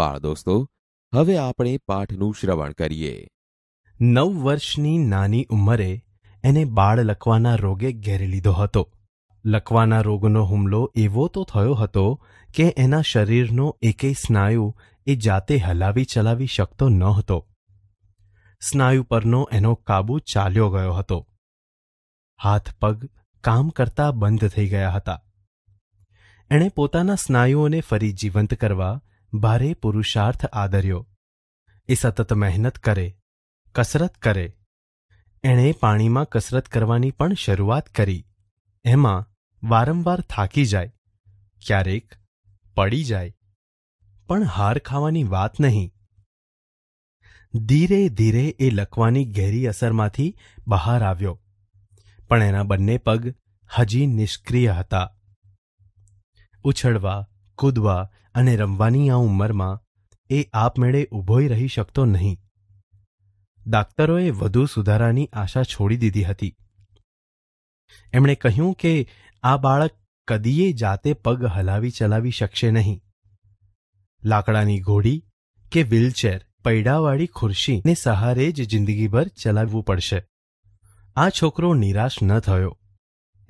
બાળ દોસ્તો હવે આપણે પાઠનું શ્રવણ કરીએ નવ વર્ષની નાની ઉંમરે એને બાળ લખવાના રોગે ઘેરી લીધો હતો લખવાના રોગનો હુમલો એવો તો થયો હતો કે એના શરીરનો એકેય સ્નાયુ એ જાતે હલાવી ચલાવી શકતો ન હતો સ્નાયુ પરનો એનો કાબુ ચાલ્યો ગયો હતો હાથ પગ કામ કરતા બંધ થઈ ગયા હતા એણે પોતાના સ્નાયુઓને ફરી જીવંત કરવા ભારે પુરુષાર્થ આદર્યો એ સતત મહેનત કરે કસરત કરે એણે પાણીમાં કસરત કરવાની પણ શરૂઆત કરી એમાં વારંવાર થાકી જાય ક્યારેક પડી જાય પણ હાર ખાવાની વાત નહીં ધીરે ધીરે એ લખવાની ઘેરી અસરમાંથી બહાર આવ્યો પણ એના બંને પગ હજી નિષ્ક્રિય હતા ઉછળવા કૂદવા અને રમવાની આ ઉંમરમાં એ આપમેળે ઊભોય રહી શકતો નહીં ડાક્તરોએ વધુ સુધારાની આશા છોડી દીધી હતી એમણે કહ્યું કે આ બાળક કદીએ જાતે પગ હલાવી ચલાવી શકશે નહીં લાકડાની ઘોડી કે વ્હીલચેર પૈડાવાળી ખુરશીને સહારે જ જિંદગીભર ચલાવવું પડશે આ છોકરો નિરાશ ન થયો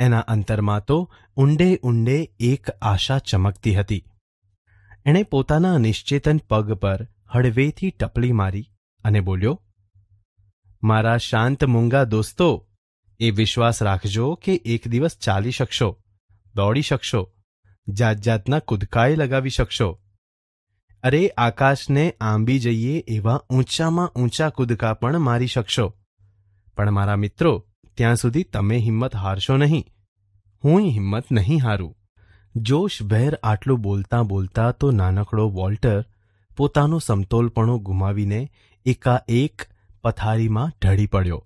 એના અંતરમાં તો ઊંડે ઊંડે એક આશા ચમકતી હતી એણે પોતાના નિશ્ચેતન પગ પર હળવેથી ટપલી મારી અને બોલ્યો મારા શાંત મૂંગા દોસ્તો એ વિશ્વાસ રાખજો કે એક દિવસ ચાલી શકશો દોડી શકશો જાત જાતના કૂદકાએ લગાવી શકશો અરે આકાશને આંબી જઈએ એવા ઊંચામાં ઊંચા કૂદકા પણ મારી શકશો પણ મારા મિત્રો ત્યાં સુધી તમે હિંમત હારશો નહીં હું હિંમત નહીં હારું જોશ જોશભેર આટલું બોલતા બોલતા તો નાનકડો વોલ્ટર પોતાનું સમતોલપણો ગુમાવીને એકાએક પથારીમાં ઢળી પડ્યો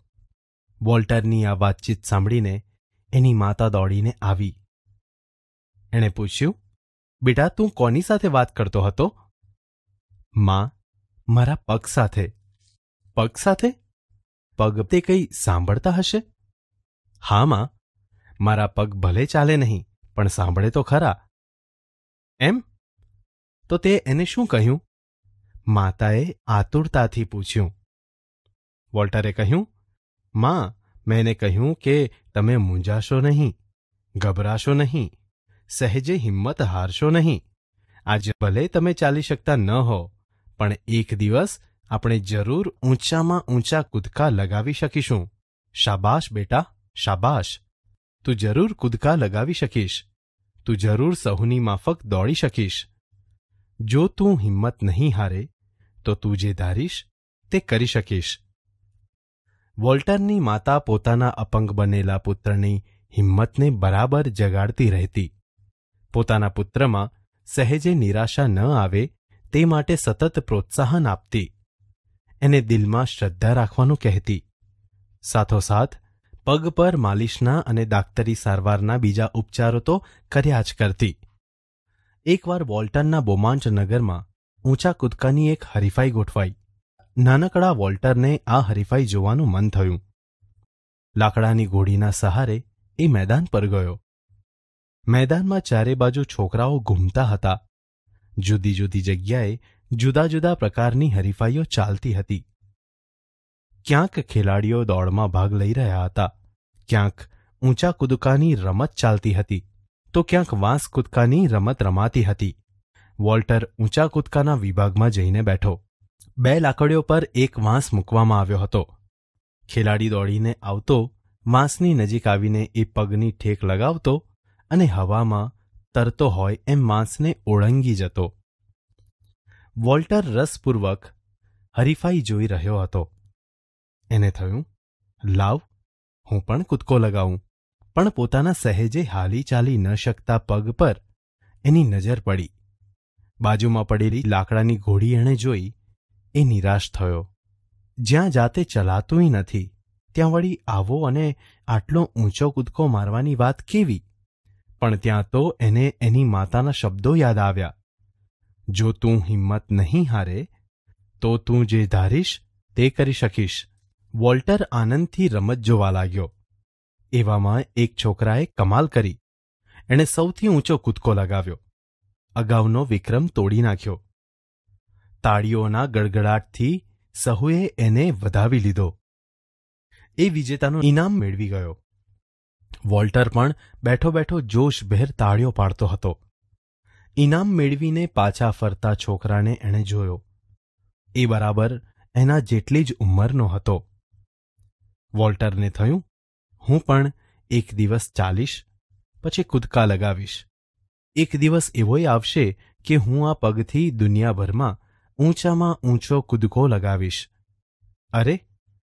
વોલ્ટરની આ વાતચીત સાંભળીને એની માતા દોડીને આવી એણે પૂછ્યું બેટા તું કોની સાથે વાત કરતો હતો માં મારા પગ સાથે પગ સાથે પગ તે કંઈ સાંભળતા હશે હા માં મારા પગ ભલે ચાલે નહીં પણ સાંભળે તો ખરા એમ તો તે એને શું કહ્યું માતાએ આતુરતાથી પૂછ્યું વોલ્ટરે કહ્યું માં મેં એને કહ્યું કે તમે મૂંઝાશો નહીં ગભરાશો નહીં સહેજે હિંમત હારશો નહીં આજે ભલે તમે ચાલી શકતા ન હો પણ એક દિવસ આપણે જરૂર ઊંચામાં ઊંચા કૂદકા લગાવી શકીશું શાબાશ બેટા શાબાશ તું જરૂર કૂદકા લગાવી શકીશ તું જરૂર સહુની માફક દોડી શકીશ જો તું હિંમત નહીં હારે તો તું જે ધારીશ તે કરી શકીશ વોલ્ટરની માતા પોતાના અપંગ બનેલા પુત્રની હિંમતને બરાબર જગાડતી રહેતી પોતાના પુત્રમાં સહેજે નિરાશા ન આવે તે માટે સતત પ્રોત્સાહન આપતી એને દિલમાં શ્રદ્ધા રાખવાનું કહેતી સાથોસાથ પગ પર માલિશના અને દાક્તરી સારવારના બીજા ઉપચારો તો કર્યા જ કરતી એકવાર વોલ્ટરના બોમાંચ નગરમાં ઊંચા કૂદકાની એક હરીફાઈ ગોઠવાઈ નાનકડા વોલ્ટરને આ હરીફાઈ જોવાનું મન થયું લાકડાની ગોળીના સહારે એ મેદાન પર ગયો મેદાનમાં ચારે બાજુ છોકરાઓ ઘૂમતા હતા જુદી જુદી જગ્યાએ જુદા જુદા પ્રકારની હરીફાઈઓ ચાલતી હતી ક્યાંક ખેલાડીઓ દોડમાં ભાગ લઈ રહ્યા હતા ક્યાંક ઊંચા કૂદકાની રમત ચાલતી હતી તો ક્યાંક વાંસ કૂદકાની રમત રમાતી હતી વોલ્ટર ઊંચા કૂદકાના વિભાગમાં જઈને બેઠો બે લાકડીઓ પર એક વાંસ મૂકવામાં આવ્યો હતો ખેલાડી દોડીને આવતો વાંસની નજીક આવીને એ પગની ઠેક લગાવતો અને હવામાં તરતો હોય એમ માંસને ઓળંગી જતો વોલ્ટર રસપૂર્વક હરીફાઈ જોઈ રહ્યો હતો એને થયું લાવ હું પણ કૂદકો લગાવું પણ પોતાના સહેજે હાલી ચાલી ન શકતા પગ પર એની નજર પડી બાજુમાં પડેલી લાકડાની ઘોડી એણે જોઈ એ નિરાશ થયો જ્યાં જાતે ચલાતુંય નથી ત્યાં વળી આવો અને આટલો ઊંચો કૂદકો મારવાની વાત કેવી પણ ત્યાં તો એને એની માતાના શબ્દો યાદ આવ્યા જો તું હિંમત નહીં હારે તો તું જે ધારીશ તે કરી શકીશ વોલ્ટર આનંદથી રમત જોવા લાગ્યો એવામાં એક છોકરાએ કમાલ કરી એણે સૌથી ઊંચો કૂદકો લગાવ્યો અગાઉનો વિક્રમ તોડી નાખ્યો તાળીઓના ગડગડાટથી સહુએ એને વધાવી લીધો એ વિજેતાનું ઇનામ મેળવી ગયો વોલ્ટર પણ બેઠો બેઠો જોશભેર તાળીઓ પાડતો હતો ઇનામ મેળવીને પાછા ફરતા છોકરાને એણે જોયો એ બરાબર એના જેટલી જ ઉંમરનો હતો વોલ્ટરને થયું હું પણ એક દિવસ ચાલીશ પછી કૂદકા લગાવીશ એક દિવસ એવોય આવશે કે હું આ પગથી દુનિયાભરમાં ઊંચામાં ઊંચો કૂદકો લગાવીશ અરે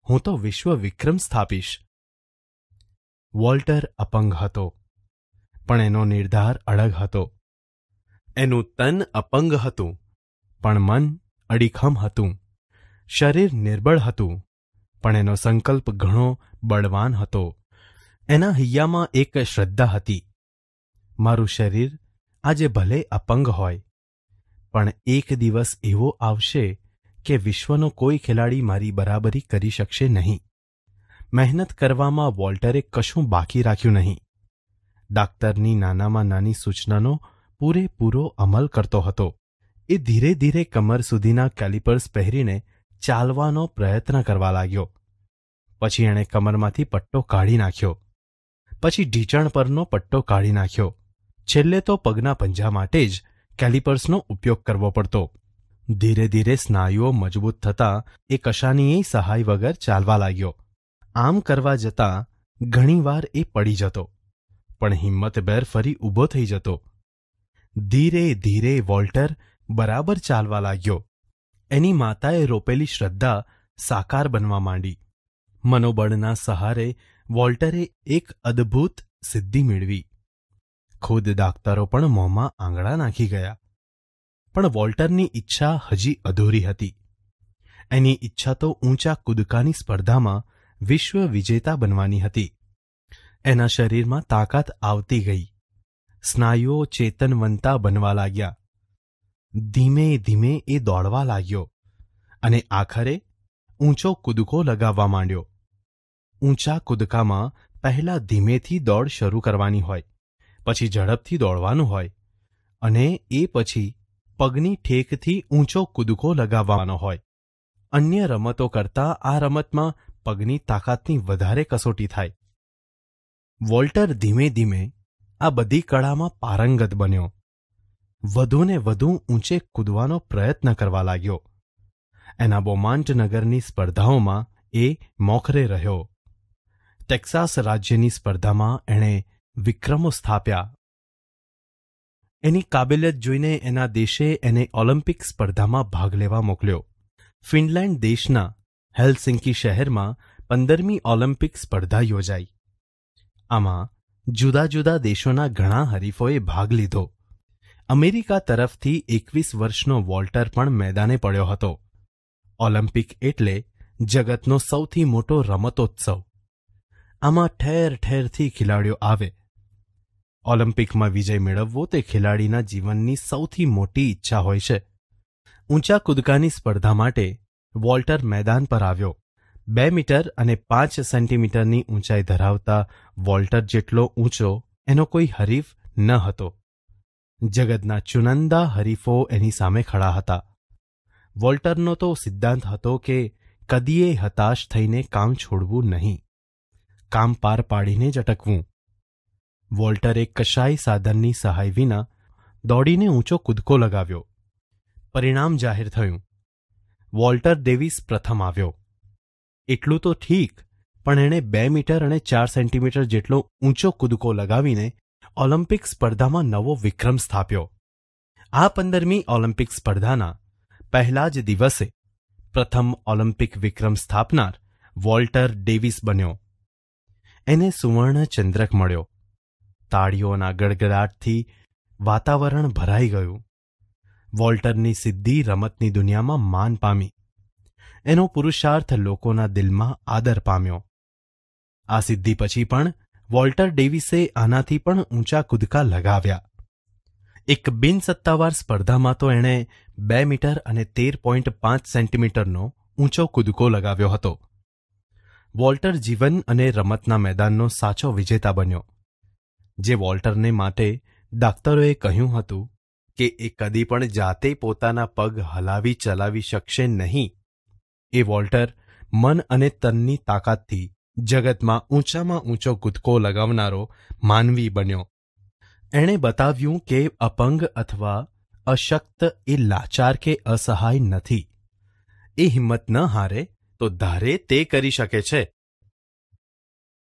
હું તો વિશ્વ વિક્રમ સ્થાપીશ વોલ્ટર અપંગ હતો પણ એનો નિર્ધાર અડગ હતો એનું તન અપંગ હતું પણ મન અડીખમ હતું શરીર નિર્બળ હતું પણ એનો સંકલ્પ ઘણો બળવાન હતો એના હૈયામાં એક શ્રદ્ધા હતી મારું શરીર આજે ભલે અપંગ હોય પણ એક દિવસ એવો આવશે કે વિશ્વનો કોઈ ખેલાડી મારી બરાબરી કરી શકશે નહીં મહેનત કરવામાં વોલ્ટરે કશું બાકી રાખ્યું નહીં ડાક્ટરની નાનામાં નાની સૂચનાનો પૂરેપૂરો અમલ કરતો હતો એ ધીરે ધીરે કમર સુધીના કેલિપર્સ પહેરીને ચાલવાનો પ્રયત્ન કરવા લાગ્યો પછી એણે કમરમાંથી પટ્ટો કાઢી નાખ્યો પછી ઢીંચણ પરનો પટ્ટો કાઢી નાખ્યો છેલ્લે તો પગના પંજા માટે જ કેલિપર્સનો ઉપયોગ કરવો પડતો ધીરે ધીરે સ્નાયુઓ મજબૂત થતાં એ કશાનીય સહાય વગર ચાલવા લાગ્યો આમ કરવા જતાં ઘણીવાર એ પડી જતો પણ હિંમતભેર ફરી ઊભો થઈ જતો ધીરે ધીરે વોલ્ટર બરાબર ચાલવા લાગ્યો એની માતાએ રોપેલી શ્રદ્ધા સાકાર બનવા માંડી મનોબળના સહારે વોલ્ટરે એક અદ્ભુત સિદ્ધિ મેળવી ખુદ ડાક્ટરો પણ મોંમાં આંગળા નાખી ગયા પણ વોલ્ટરની ઈચ્છા હજી અધૂરી હતી એની ઈચ્છા તો ઊંચા કૂદકાની સ્પર્ધામાં વિશ્વ વિજેતા બનવાની હતી એના શરીરમાં તાકાત આવતી ગઈ સ્નાયુઓ ચેતનવંતા બનવા લાગ્યા ધીમે ધીમે એ દોડવા લાગ્યો અને આખરે ઊંચો કૂદકો લગાવવા માંડ્યો ઊંચા કૂદકામાં પહેલાં ધીમેથી દોડ શરૂ કરવાની હોય પછી ઝડપથી દોડવાનું હોય અને એ પછી પગની ઠેકથી ઊંચો કૂદકો લગાવવાનો હોય અન્ય રમતો કરતાં આ રમતમાં પગની તાકાતની વધારે કસોટી થાય વોલ્ટર ધીમે ધીમે આ બધી કળામાં પારંગત બન્યો વધુને વધુ ઊંચે કૂદવાનો પ્રયત્ન કરવા લાગ્યો એના બોમાન્ટનગરની સ્પર્ધાઓમાં એ મોખરે રહ્યો ટેક્સાસ રાજ્યની સ્પર્ધામાં એણે વિક્રમો સ્થાપ્યા એની કાબેલિયત જોઈને એના દેશે એને ઓલિમ્પિક સ્પર્ધામાં ભાગ લેવા મોકલ્યો ફિનલેન્ડ દેશના હેલસિંકી શહેરમાં પંદરમી ઓલિમ્પિક સ્પર્ધા યોજાઈ આમાં જુદા જુદા દેશોના ઘણા હરીફોએ ભાગ લીધો અમેરિકા તરફથી એકવીસ વર્ષનો વોલ્ટર પણ મેદાને પડ્યો હતો ઓલિમ્પિક એટલે જગતનો સૌથી મોટો રમતોત્સવ આમાં ઠેર ઠેરથી ખેલાડીઓ આવે ઓલિમ્પિકમાં વિજય મેળવવો તે ખેલાડીના જીવનની સૌથી મોટી ઈચ્છા હોય છે ઊંચા કૂદકાની સ્પર્ધા માટે વોલ્ટર મેદાન પર આવ્યો બે મીટર અને પાંચ સેન્ટીમીટરની ઊંચાઈ ધરાવતા વોલ્ટર જેટલો ઊંચો એનો કોઈ હરીફ ન હતો જગતના ચુનંદા હરીફો એની સામે ખડા હતા વોલ્ટરનો તો સિદ્ધાંત હતો કે કદીએ હતાશ થઈને કામ છોડવું નહીં કામ પાર પાડીને જ અટકવું વોલ્ટરે કશાય સાધનની સહાય વિના દોડીને ઊંચો કૂદકો લગાવ્યો પરિણામ જાહેર થયું વોલ્ટર ડેવિસ પ્રથમ આવ્યો એટલું તો ઠીક પણ એણે બે મીટર અને ચાર સેન્ટીમીટર જેટલો ઊંચો કૂદકો લગાવીને ઓલિમ્પિક સ્પર્ધામાં નવો વિક્રમ સ્થાપ્યો આ પંદરમી ઓલિમ્પિક સ્પર્ધાના પહેલા જ દિવસે પ્રથમ ઓલિમ્પિક વિક્રમ સ્થાપનાર વોલ્ટર ડેવિસ બન્યો એને સુવર્ણ ચંદ્રક મળ્યો તાળીઓના ગડગડાટથી વાતાવરણ ભરાઈ ગયું વોલ્ટરની સિદ્ધિ રમતની દુનિયામાં માન પામી એનો પુરુષાર્થ લોકોના દિલમાં આદર પામ્યો આ સિદ્ધિ પછી પણ વોલ્ટર ડેવિસે આનાથી પણ ઊંચા કૂદકા લગાવ્યા એક બિનસત્તાવાર સ્પર્ધામાં તો એણે બે મીટર અને તેર પોઈન્ટ પાંચ સેન્ટીમીટરનો ઊંચો કૂદકો લગાવ્યો હતો વોલ્ટર જીવન અને રમતના મેદાનનો સાચો વિજેતા બન્યો જે વોલ્ટરને માટે ડાક્ટરોએ કહ્યું હતું કે એ કદી પણ જાતે પોતાના પગ હલાવી ચલાવી શકશે નહીં એ વોલ્ટર મન અને તનની તાકાતથી જગતમાં ઊંચામાં ઊંચો કૂદકો લગાવનારો માનવી બન્યો એણે બતાવ્યું કે અપંગ અથવા અશક્ત એ લાચાર કે અસહાય નથી એ હિંમત ન હારે તો ધારે તે કરી શકે છે